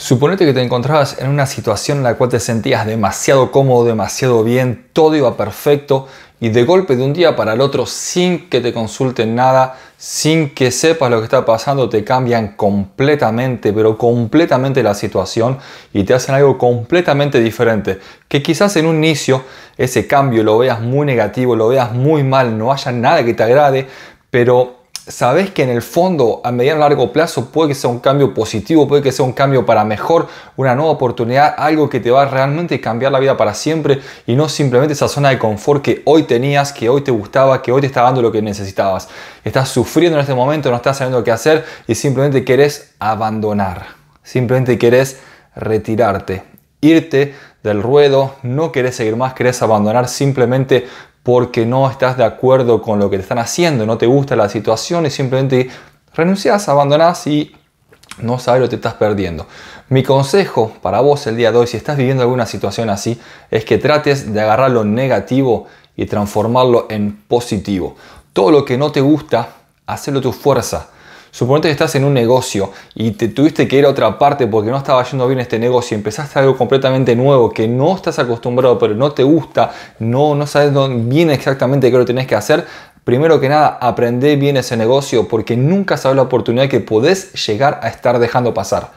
Suponete que te encontrabas en una situación en la cual te sentías demasiado cómodo, demasiado bien, todo iba perfecto y de golpe de un día para el otro, sin que te consulten nada, sin que sepas lo que está pasando, te cambian completamente, pero completamente la situación y te hacen algo completamente diferente. Que quizás en un inicio ese cambio lo veas muy negativo, lo veas muy mal, no haya nada que te agrade, pero sabes que en el fondo, a mediano largo plazo, puede que sea un cambio positivo, puede que sea un cambio para mejor, una nueva oportunidad, algo que te va a realmente cambiar la vida para siempre y no simplemente esa zona de confort que hoy tenías, que hoy te gustaba, que hoy te está dando lo que necesitabas. Estás sufriendo en este momento, no estás sabiendo qué hacer y simplemente querés abandonar, simplemente querés retirarte, irte del ruedo, no querés seguir más, querés abandonar simplemente porque no estás de acuerdo con lo que te están haciendo, no te gusta la situación y simplemente renuncias, abandonas y no sabes lo que estás perdiendo. Mi consejo para vos el día de hoy, si estás viviendo alguna situación así, es que trates de agarrar lo negativo y transformarlo en positivo. Todo lo que no te gusta, hazlo tu fuerza Suponete que estás en un negocio y te tuviste que ir a otra parte porque no estaba yendo bien este negocio, empezaste algo completamente nuevo que no estás acostumbrado, pero no te gusta, no, no sabes bien exactamente qué lo tenés que hacer, Primero que nada, aprende bien ese negocio porque nunca sabes la oportunidad que podés llegar a estar dejando pasar.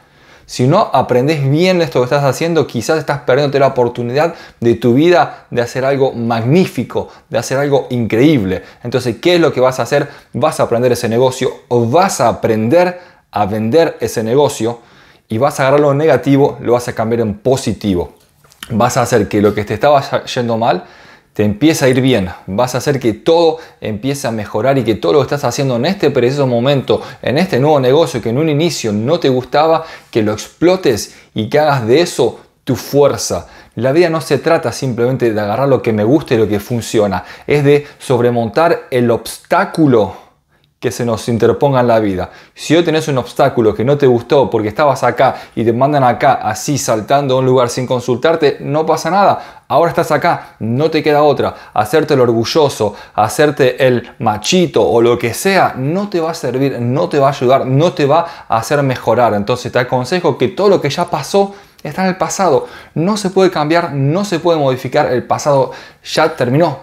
Si no aprendes bien esto que estás haciendo, quizás estás perdiendo la oportunidad de tu vida de hacer algo magnífico, de hacer algo increíble. Entonces, ¿qué es lo que vas a hacer? Vas a aprender ese negocio o vas a aprender a vender ese negocio y vas a agarrar lo negativo, lo vas a cambiar en positivo. Vas a hacer que lo que te estaba yendo mal, te empieza a ir bien, vas a hacer que todo empiece a mejorar y que todo lo que estás haciendo en este preciso momento, en este nuevo negocio que en un inicio no te gustaba, que lo explotes y que hagas de eso tu fuerza. La vida no se trata simplemente de agarrar lo que me gusta y lo que funciona, es de sobremontar el obstáculo que se nos interponga en la vida. Si hoy tenés un obstáculo que no te gustó porque estabas acá y te mandan acá así saltando a un lugar sin consultarte, no pasa nada. Ahora estás acá, no te queda otra. Hacerte el orgulloso, hacerte el machito o lo que sea, no te va a servir, no te va a ayudar, no te va a hacer mejorar. Entonces te aconsejo que todo lo que ya pasó, está en el pasado. No se puede cambiar, no se puede modificar. El pasado ya terminó.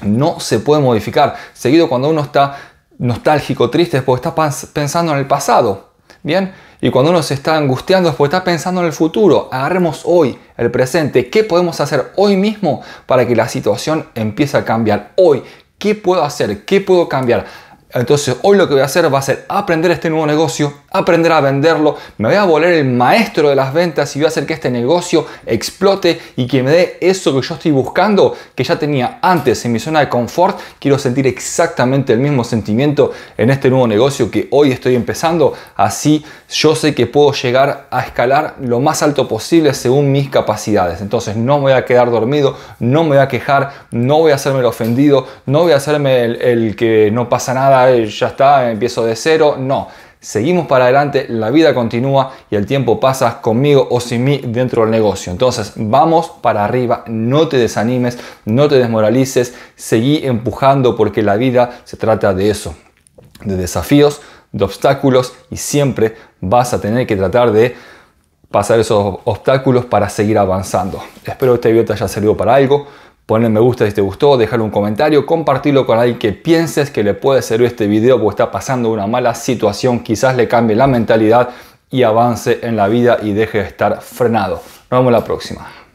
No se puede modificar. Seguido cuando uno está nostálgico, triste, es porque está pensando en el pasado. Bien, y cuando uno se está angustiando es porque está pensando en el futuro. Agarremos hoy el presente. ¿Qué podemos hacer hoy mismo para que la situación empiece a cambiar? Hoy, ¿qué puedo hacer? ¿Qué puedo cambiar? Entonces hoy lo que voy a hacer va a ser aprender este nuevo negocio, aprender a venderlo, me voy a volver el maestro de las ventas y voy a hacer que este negocio explote y que me dé eso que yo estoy buscando, que ya tenía antes en mi zona de confort. Quiero sentir exactamente el mismo sentimiento en este nuevo negocio que hoy estoy empezando. Así yo sé que puedo llegar a escalar lo más alto posible según mis capacidades. Entonces no me voy a quedar dormido, no me voy a quejar, no voy a hacerme el ofendido, no voy a hacerme el que no pasa nada ya está, empiezo de cero. No, seguimos para adelante, la vida continúa y el tiempo pasa conmigo o sin mí dentro del negocio. Entonces, vamos para arriba, no te desanimes, no te desmoralices, seguí empujando porque la vida se trata de eso, de desafíos, de obstáculos y siempre vas a tener que tratar de pasar esos obstáculos para seguir avanzando. Espero que este video te haya servido para algo. Ponle me gusta si te gustó, dejar un comentario, compartirlo con alguien que pienses que le puede servir este video porque está pasando una mala situación, quizás le cambie la mentalidad y avance en la vida y deje de estar frenado. Nos vemos la próxima.